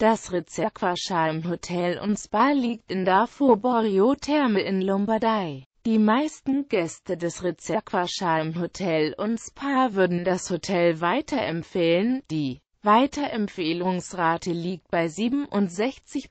Das Riziquasham Hotel und Spa liegt in Darfur Borio Therme in Lombardei. Die meisten Gäste des Riziquasham Hotel und Spa würden das Hotel weiterempfehlen, die Weiterempfehlungsrate liegt bei 67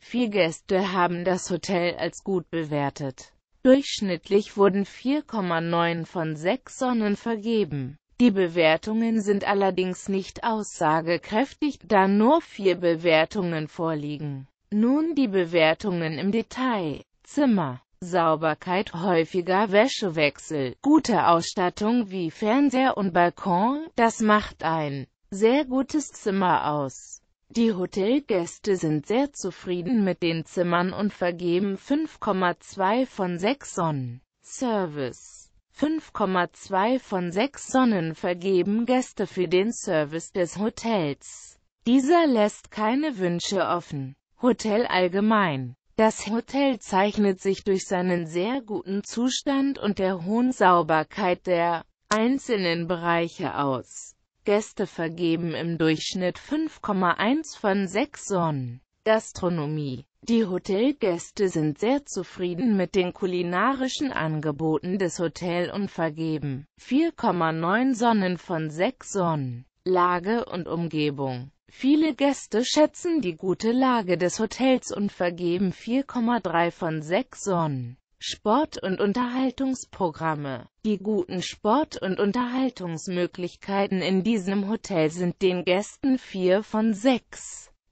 Vier Gäste haben das Hotel als gut bewertet. Durchschnittlich wurden 4,9 von 6 Sonnen vergeben. Die Bewertungen sind allerdings nicht aussagekräftig, da nur vier Bewertungen vorliegen. Nun die Bewertungen im Detail. Zimmer. Sauberkeit, häufiger Wäschewechsel, gute Ausstattung wie Fernseher und Balkon, das macht ein sehr gutes Zimmer aus. Die Hotelgäste sind sehr zufrieden mit den Zimmern und vergeben 5,2 von 6 Sonnen. Service 5,2 von 6 Sonnen vergeben Gäste für den Service des Hotels. Dieser lässt keine Wünsche offen. Hotel allgemein das Hotel zeichnet sich durch seinen sehr guten Zustand und der hohen Sauberkeit der einzelnen Bereiche aus. Gäste vergeben im Durchschnitt 5,1 von 6 Sonnen. Gastronomie die Hotelgäste sind sehr zufrieden mit den kulinarischen Angeboten des Hotels und vergeben 4,9 Sonnen von 6 Sonnen. Lage und Umgebung Viele Gäste schätzen die gute Lage des Hotels und vergeben 4,3 von 6 Sonnen. Sport- und Unterhaltungsprogramme Die guten Sport- und Unterhaltungsmöglichkeiten in diesem Hotel sind den Gästen 4 von 6.